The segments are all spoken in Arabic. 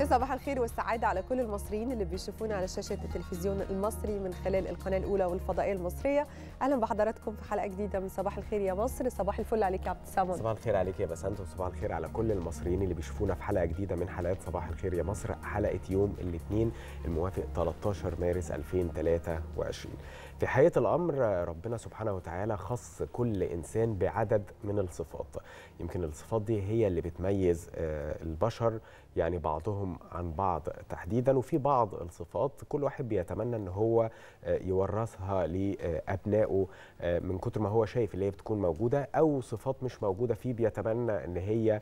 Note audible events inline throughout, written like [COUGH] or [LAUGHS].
صباح الخير والسعادة على كل المصريين اللي بيشوفونا على شاشة التلفزيون المصري من خلال القناة الأولى والفضائية المصرية أهلا بحضراتكم في حلقة جديدة من صباح الخير يا مصر صباح الفل عليك يا عبد صباح الخير عليك يا بسنت وصباح الخير على كل المصريين اللي بيشوفونا في حلقة جديدة من حلقات صباح الخير يا مصر حلقة يوم الاثنين الموافق 13 مارس 2023 في حقيقه الامر ربنا سبحانه وتعالى خص كل انسان بعدد من الصفات يمكن الصفات دي هي اللي بتميز آه، البشر يعني بعضهم عن بعض تحديدا وفي بعض الصفات كل واحد بيتمنى ان هو آه، يورثها لابنائه آه، من كتر ما هو شايف اللي هي بتكون موجوده او صفات مش موجوده فيه بيتمنى ان هي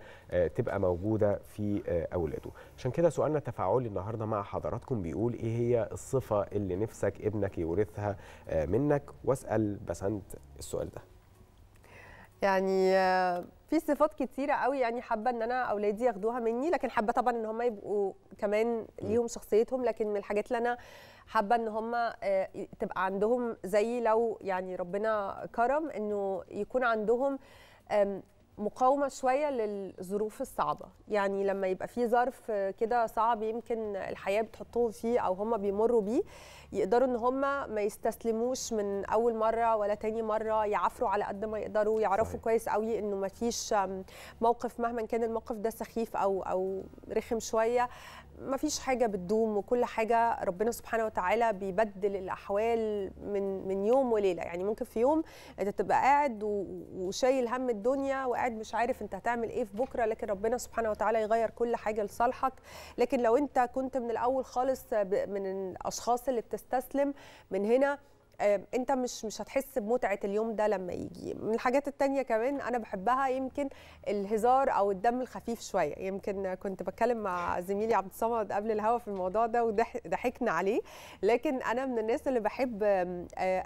تبقى موجوده في اولاده عشان كده سؤالنا التفاعلي النهارده مع حضراتكم بيقول ايه هي الصفه اللي نفسك ابنك يورثها آه، منك واسال بسنت السؤال ده يعني آه، في صفات كتيره قوي يعني حابه ان انا اولادي ياخدوها مني لكن حابه طبعا ان هم يبقوا كمان ليهم شخصيتهم لكن من الحاجات اللي انا حابه ان هم آه، تبقى عندهم زي لو يعني ربنا كرم انه يكون عندهم مقاومه شويه للظروف الصعبه يعني لما يبقى في ظرف كده صعب يمكن الحياه بتحطهم فيه او هم بيمروا بيه يقدروا ان هم ما يستسلموش من اول مره ولا تاني مره يعافروا على قد ما يقدروا يعرفوا صحيح. كويس قوي انه ما فيش موقف مهما كان الموقف ده سخيف او او رخم شويه ما فيش حاجه بتدوم وكل حاجه ربنا سبحانه وتعالى بيبدل الاحوال من من يوم وليله يعني ممكن في يوم انت تبقى قاعد وشايل هم الدنيا وقاعد قاعد مش عارف انت هتعمل ايه في بكره لكن ربنا سبحانه وتعالى يغير كل حاجه لصالحك لكن لو انت كنت من الاول خالص من الاشخاص اللي بتستسلم من هنا انت مش مش هتحس بمتعه اليوم ده لما يجي من الحاجات التانية كمان انا بحبها يمكن الهزار او الدم الخفيف شويه يمكن كنت بتكلم مع زميلي عبد الصمد قبل الهوا في الموضوع ده وضحكنا عليه لكن انا من الناس اللي بحب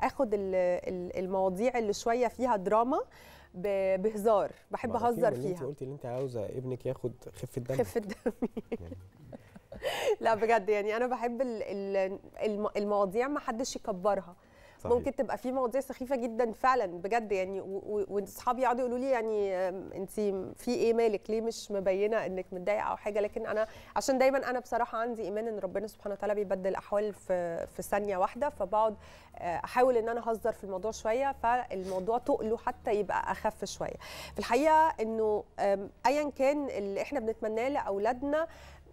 اخد المواضيع اللي شويه فيها دراما بهزار بحب اهزر فيها انت قلتي ان انت عاوزه ابنك ياخد خفه دم خفه دم [LAUGHS] لا بجد يعني انا بحب المواضيع ما حدش يكبرها صحيح. ممكن تبقى في مواضيع سخيفه جدا فعلا بجد يعني واصحابي يقعدوا يقولوا لي يعني انت في ايه مالك ليه مش مبينه انك متضايقه او حاجه لكن انا عشان دايما انا بصراحه عندي ايمان ان ربنا سبحانه وتعالى بيبدل الاحوال في في ثانيه واحده فبقعد آه، احاول ان انا اهزر في الموضوع شويه فالموضوع تقله حتى يبقى اخف شويه في الحقيقه انه ايا كان اللي احنا بنتمناه لاولادنا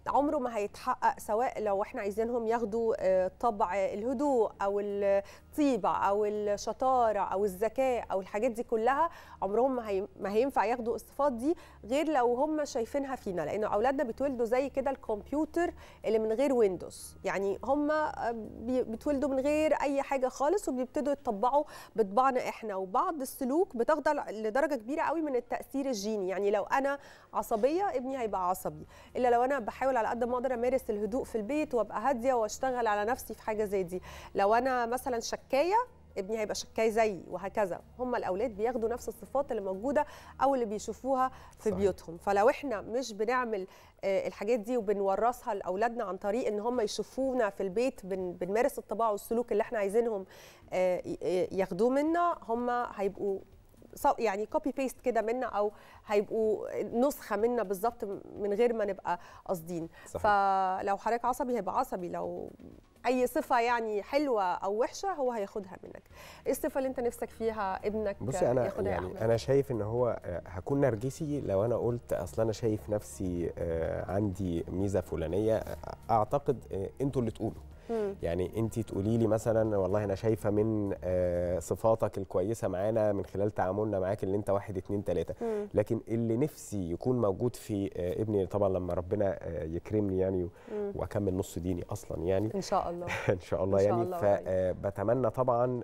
عمره ما هيتحقق سواء لو احنا عايزينهم ياخدوا آه، طبع الهدوء او الطيبه او الشطاره او الذكاء او الحاجات دي كلها عمرهم ما, هينفع ياخدوا الصفات دي غير لو هم شايفينها فينا لانه اولادنا بيتولدوا زي كده الكمبيوتر اللي من غير ويندوز يعني هم آه، بيتولدوا من غير اي حاجه خالص وبيبتدوا يتطبعوا بطبعنا احنا وبعض السلوك بتاخد لدرجه كبيره قوي من التاثير الجيني يعني لو انا عصبيه ابني هيبقى عصبي الا لو انا بحاول احاول على قد ما اقدر امارس الهدوء في البيت وابقى هاديه واشتغل على نفسي في حاجه زي دي لو انا مثلا شكايه ابني هيبقى شكاي زيي وهكذا هم الاولاد بياخدوا نفس الصفات اللي موجوده او اللي بيشوفوها في صحيح. بيوتهم فلو احنا مش بنعمل آه، الحاجات دي وبنورثها لاولادنا عن طريق ان هم يشوفونا في البيت بنمارس الطباع والسلوك اللي احنا عايزينهم آه، آه، ياخدوه منا هم هيبقوا يعني كوبي بيست كده منا او هيبقوا نسخه منا بالظبط من غير ما نبقى قاصدين فلو حضرتك عصبي هيبقى عصبي لو اي صفه يعني حلوه او وحشه هو هياخدها منك ايه الصفه اللي انت نفسك فيها ابنك بصي انا ياخدها يعني, يعني؟ انا شايف ان هو آه، هكون نرجسي لو انا قلت اصل انا شايف نفسي آه، عندي ميزه فلانيه اعتقد آه، انتوا اللي تقولوا يعني انت تقولي لي مثلا والله انا شايفه من آه، صفاتك الكويسه معانا من خلال تعاملنا معاك اللي انت واحد اتنين ثلاثه لكن اللي نفسي يكون موجود في آه، ابني طبعا لما ربنا آه، يكرمني يعني واكمل نص ديني اصلا يعني ان شاء الله [LAUGHS] ان شاء الله يعني فبتمنى طبعا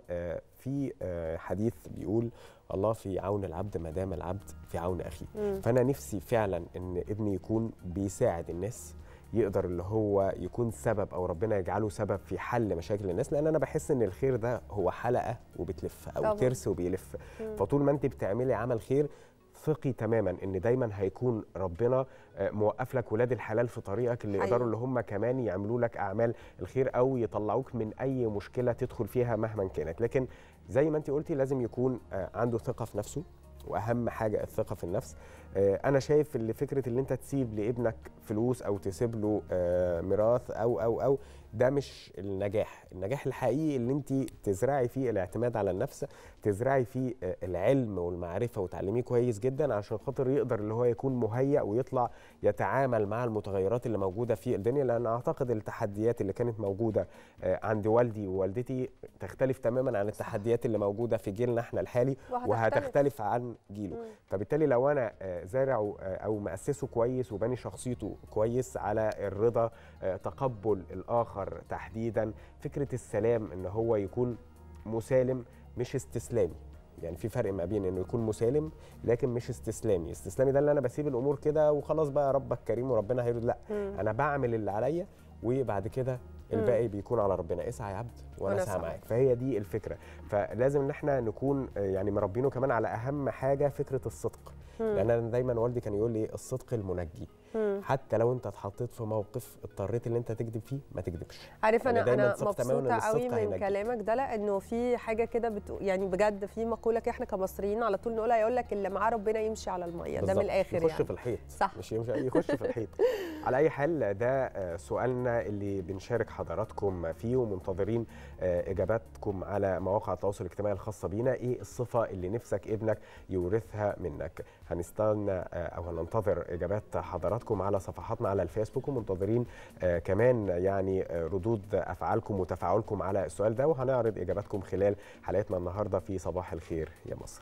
في حديث بيقول الله في عون العبد ما دام العبد في عون اخيه فانا نفسي فعلا ان ابني يكون بيساعد الناس يقدر اللي هو يكون سبب او ربنا يجعله سبب في حل مشاكل الناس لان انا بحس ان الخير ده هو حلقه وبتلف او ترس وبيلف مم. فطول ما انت بتعملي عمل خير ثقي تماما ان دايما هيكون ربنا آه، موقف لك ولاد الحلال في طريقك اللي يقدروا اللي هم كمان يعملوا لك اعمال الخير او يطلعوك من اي مشكله تدخل فيها مهما كانت لكن زي ما انت قلتي لازم يكون آه، عنده ثقه في نفسه واهم حاجه الثقه في النفس آه، انا شايف اللي فكره اللي انت تسيب لابنك فلوس او تسيب له آه، ميراث او او او ده مش النجاح النجاح الحقيقي اللي انت تزرعي فيه الاعتماد على النفس تزرعي فيه آه، العلم والمعرفه وتعلميه كويس جدا عشان خاطر يقدر اللي هو يكون مهيئ ويطلع يتعامل مع المتغيرات اللي موجوده في الدنيا لان اعتقد التحديات اللي كانت موجوده آه، عند والدي ووالدتي تختلف تماما عن التحديات اللي موجوده في جيلنا احنا الحالي وهتختلف عن جيله مم. فبالتالي لو انا آه، زارعه او مؤسسه كويس وبني شخصيته كويس على الرضا تقبل الاخر الاخر تحديدا فكره السلام ان هو يكون مسالم مش استسلامي يعني في فرق ما بين انه يكون مسالم لكن مش استسلامي استسلامي ده اللي انا بسيب الامور كده وخلاص بقى ربك كريم وربنا هيرد لا مم. انا بعمل اللي عليا وبعد كده الباقي مم. بيكون على ربنا اسعى يا عبد وانا اسعى معاك فهي دي الفكره فلازم ان احنا نكون يعني مربينه كمان على اهم حاجه فكره الصدق مم. لان انا دايما والدي كان يقول لي الصدق المنجي مم. حتى لو انت اتحطيت في موقف اضطريت ان انت تكذب فيه ما تكذبش عارف انا يعني انا مبسوطه قوي من كلامك ده لانه في حاجه كده بتق... يعني بجد في مقوله احنا كمصريين على طول نقولها يقول لك اللي معاه ربنا يمشي على الميه ده من الاخر يخش يعني. في الحيط صح مش يمشي يخش في الحيط [LAUGHS] على اي حال ده سؤالنا اللي بنشارك حضراتكم فيه ومنتظرين آه، اجاباتكم على مواقع التواصل الاجتماعي الخاصه بينا ايه الصفه اللي نفسك ابنك يورثها منك هنستنى آه، او هننتظر اجابات حضراتكم على صفحاتنا على الفيسبوك ومنتظرين آه، كمان يعني آه، ردود افعالكم وتفاعلكم على السؤال ده وهنعرض اجاباتكم خلال حلقتنا النهارده في صباح الخير يا مصر